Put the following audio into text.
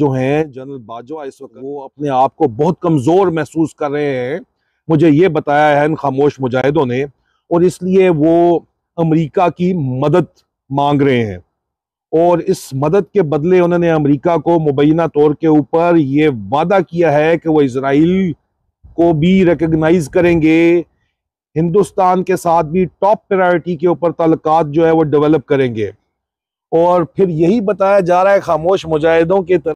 जो हैं जनरल बाजवा इस वक्त वो अपने आप को बहुत कमज़ोर महसूस कर रहे हैं मुझे ये बताया है इन खामोश मुजाहिदों ने और इसलिए वो अमरीका की मदद मांग रहे हैं और इस मदद के बदले उन्होंने अमरीका को मुबैना तौर के ऊपर ये वादा किया है कि वह इसराइल को भी रिकगनाइज करेंगे हिंदुस्तान के साथ भी टॉप प्रायोरिटी के ऊपर तल्क जो है वो डेवलप करेंगे और फिर यही बताया जा रहा है खामोश मुजाहिदों के